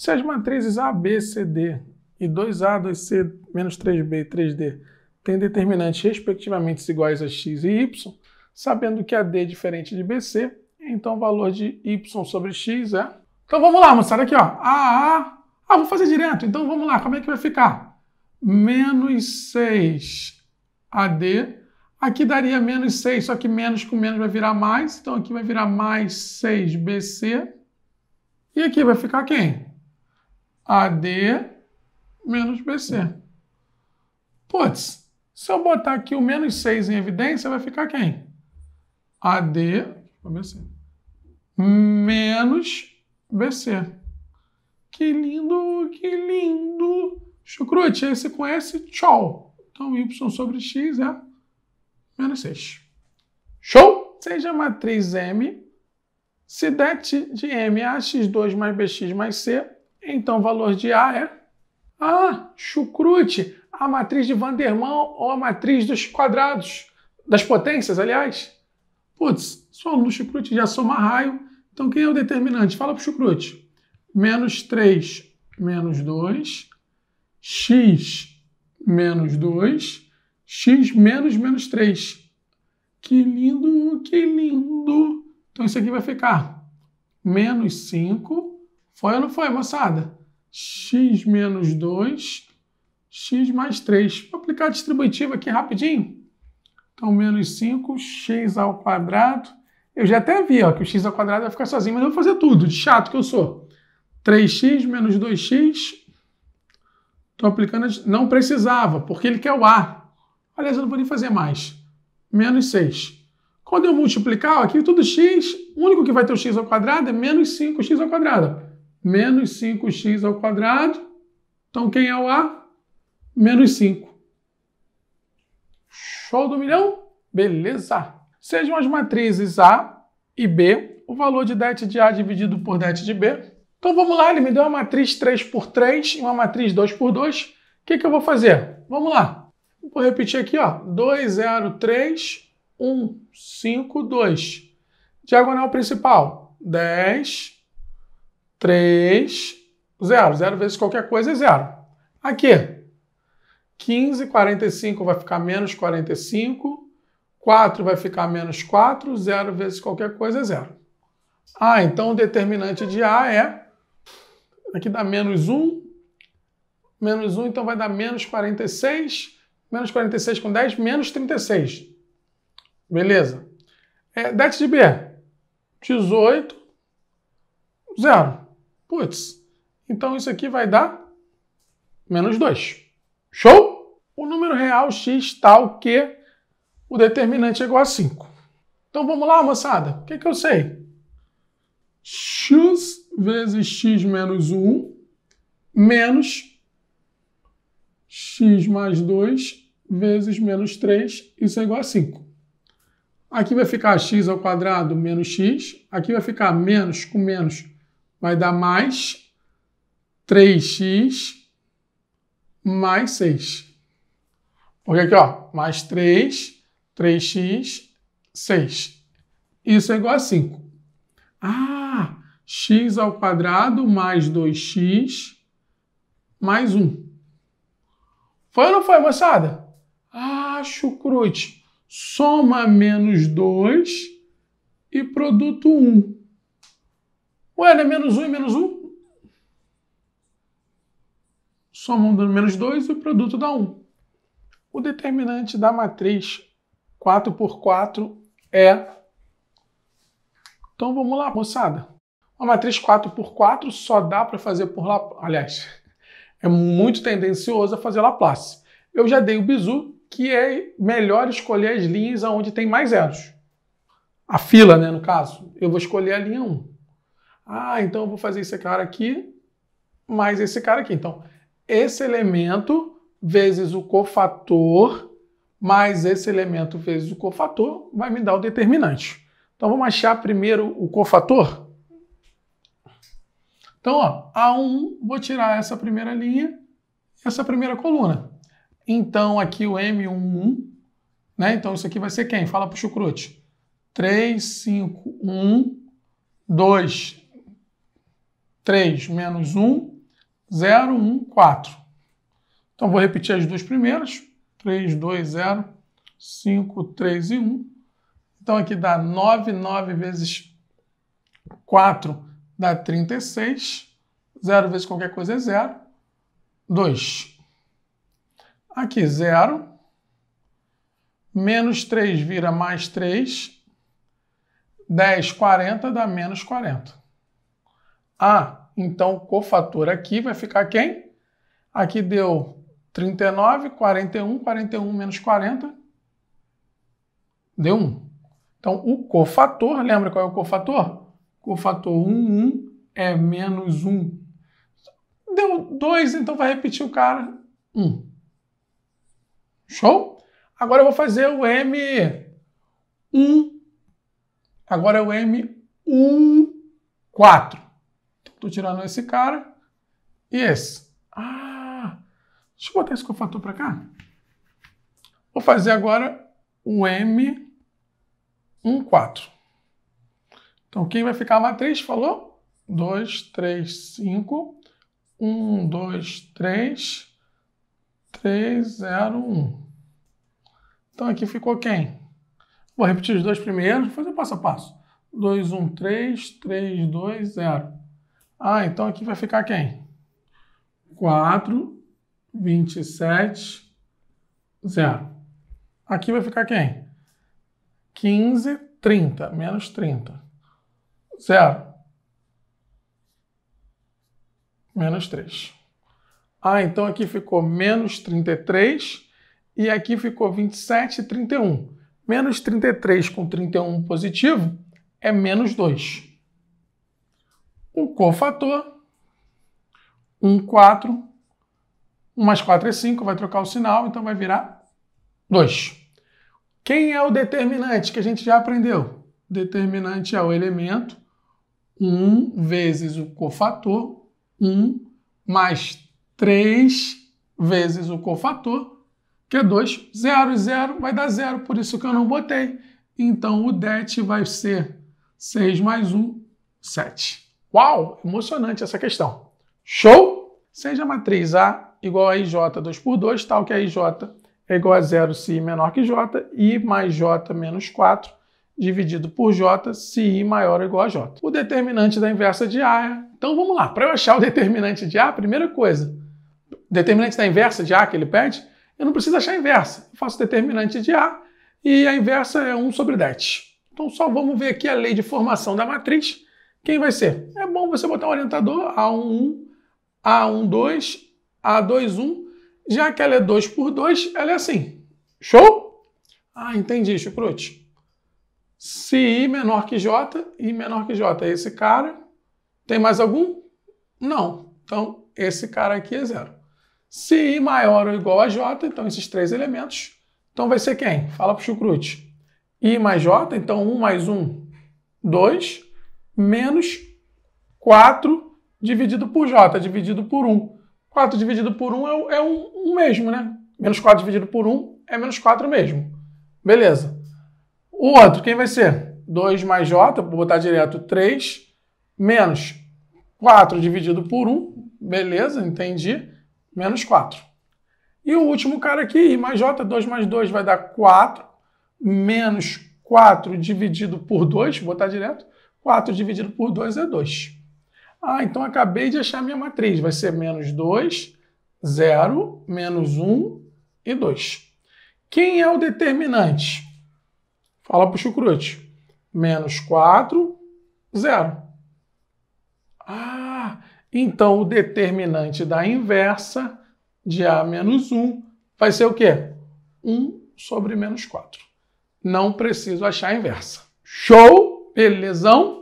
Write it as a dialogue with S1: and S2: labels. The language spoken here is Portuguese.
S1: Se as matrizes A, B, C, D e 2A, 2C, menos 3B e 3D têm determinantes respectivamente iguais a x e y, sabendo que a D é diferente de BC, então o valor de y sobre x é... Então vamos lá, moçada, aqui ó, AA... Ah, vou fazer direto, então vamos lá, como é que vai ficar? Menos 6AD, aqui daria menos 6, só que menos com menos vai virar mais, então aqui vai virar mais 6BC, e aqui vai ficar quem? AD menos BC. Puts, se eu botar aqui o menos 6 em evidência, vai ficar quem? AD BC. menos BC. Que lindo, que lindo! Chucrute, esse com S, tchau. Então, Y sobre X é menos 6. Show? Seja a matriz M, se det de M a x2 mais bx mais c, então o valor de A é Ah, chucrute, a matriz de Van ou a matriz dos quadrados, das potências, aliás. Putz, só o chucrute já soma raio. Então quem é o determinante? Fala para o chucrute. Menos 3 menos 2, x menos 2, x menos menos 3. Que lindo, que lindo. Então isso aqui vai ficar menos 5 foi ou não foi, moçada? x menos 2, x mais 3. Vou aplicar a distributiva aqui rapidinho. Então, menos 5, x ao quadrado. Eu já até vi ó, que o x ao quadrado vai ficar sozinho, mas eu vou fazer tudo, de chato que eu sou. 3x menos 2x. Estou aplicando... Não precisava, porque ele quer o a. Aliás, eu não vou nem fazer mais. Menos 6. Quando eu multiplicar, ó, aqui tudo x, o único que vai ter o x ao quadrado é menos 5x ao quadrado menos 5x ao quadrado. Então quem é o A? Menos 5. Show do milhão? Beleza! Sejam as matrizes A e B, o valor de det de A dividido por det de B. Então vamos lá, ele me deu uma matriz 3 por 3 e uma matriz 2 por 2. O que, que eu vou fazer? Vamos lá. Vou repetir aqui, ó. 2, 0, 3, 1, 5, 2. Diagonal principal, 10, 3, 0. 0 vezes qualquer coisa é 0. Aqui, 15, 45 vai ficar menos 45, 4 vai ficar menos 4, 0 vezes qualquer coisa é 0. Ah, então o determinante de A é, aqui dá menos 1, menos 1, então vai dar menos 46, menos 46 com 10, menos 36. Beleza. É, det de B, 18, é 0. Putz, então isso aqui vai dar menos 2. Show? O número real x tal tá que o determinante é igual a 5. Então vamos lá, moçada. O que, que eu sei? x vezes x menos 1 menos x mais 2 vezes menos 3, isso é igual a 5. Aqui vai ficar x ao quadrado menos x, aqui vai ficar menos com menos vai dar mais 3x mais 6. Porque aqui, ó, mais 3, 3x, 6. Isso é igual a 5. Ah, x ao quadrado mais 2x mais 1. Foi ou não foi, moçada? Ah, chucrute. Soma menos 2 e produto 1. Ué, não é menos 1 um e menos 1? Um? Somam dando menos 2 e o produto dá 1. Um. O determinante da matriz 4 por 4 é... Então vamos lá, moçada. Uma matriz 4 por 4 só dá para fazer por Laplace. Aliás, é muito tendencioso a fazer Laplace. Eu já dei o bizu que é melhor escolher as linhas onde tem mais zeros. A fila, né, no caso. Eu vou escolher a linha 1. Ah, então eu vou fazer esse cara aqui mais esse cara aqui. Então, esse elemento vezes o cofator mais esse elemento vezes o cofator vai me dar o determinante. Então, vamos achar primeiro o cofator. Então, ó, A1, vou tirar essa primeira linha, essa primeira coluna. Então, aqui o M11, né? Então, isso aqui vai ser quem? Fala para o chucrute. 3, 5, 1, 2, 3 menos 1, 0, 1, 4. Então, vou repetir as duas primeiras. 3, 2, 0, 5, 3 e 1. Então, aqui dá 9, 9 vezes 4 dá 36. 0 vezes qualquer coisa é 0. 2. Aqui, 0. Menos 3 vira mais 3. 10, 40 dá menos 40. Ah, Então, o cofator aqui vai ficar quem? Aqui deu 39, 41, 41 menos 40, deu 1. Então, o cofator, lembra qual é o cofator? Cofator 1, 1 é menos 1. Deu 2, então vai repetir o cara 1. Show? Agora eu vou fazer o M1. Agora é o M1, 4 tô tirando esse cara e esse. Ah, deixa eu botar esse cofator para cá. Vou fazer agora o M14. Então, quem vai ficar a matriz, falou? 2, 3, 5, 1, 2, 3, 3, 0, 1. Então, aqui ficou quem? Vou repetir os dois primeiros, vou fazer passo a passo. 2, 1, 3, 3, 2, 0. Ah, então aqui vai ficar quem? 4, 27, 0. Aqui vai ficar quem? 15, 30, menos 30. 0. Menos 3. Ah, então aqui ficou menos 33 e aqui ficou 27, 31. Menos 33 com 31 positivo é menos 2 um cofator, um 4, 1 mais 4 é 5, vai trocar o sinal, então vai virar 2. Quem é o determinante que a gente já aprendeu? Determinante é o elemento 1 vezes o cofator, 1 mais 3 vezes o cofator, que é 2, 0 e 0 vai dar 0, por isso que eu não botei. Então o det vai ser 6 mais 1, 7. Uau, emocionante essa questão. Show? Seja a matriz A igual a IJ 2 por 2, tal que a IJ é igual a zero se i menor que J, I mais J menos 4, dividido por J, se I maior ou igual a J. O determinante da inversa de A é... Então vamos lá, para eu achar o determinante de A, primeira coisa, determinante da inversa de A que ele pede, eu não preciso achar a inversa. Eu faço determinante de A e a inversa é 1 sobre 10. Então só vamos ver aqui a lei de formação da matriz, quem vai ser? É bom você botar um orientador A11, A12, A21, já que ela é 2 por 2, ela é assim. Show? Ah, entendi, chucrute. Se I menor que J, I menor que J é esse cara. Tem mais algum? Não. Então, esse cara aqui é zero. Se I maior ou igual a J, então esses três elementos. Então vai ser quem? Fala para o chucrute. I mais J, então 1 mais 1, 2 menos 4 dividido por J, dividido por 1. 4 dividido por 1 é, é um, um mesmo, né? Menos 4 dividido por 1 é menos 4 mesmo. Beleza. O outro, quem vai ser? 2 mais J, vou botar direto 3, menos 4 dividido por 1, beleza, entendi, menos 4. E o último cara aqui, I mais J, 2 mais 2 vai dar 4, menos 4 dividido por 2, vou botar direto, 4 dividido por 2 é 2. Ah, então acabei de achar minha matriz. Vai ser menos 2, 0, menos 1 e 2. Quem é o determinante? Fala para o chucrute. Menos 4, 0. Ah, então o determinante da inversa de A menos 1 vai ser o quê? 1 sobre menos 4. Não preciso achar a inversa. Show! Belezão?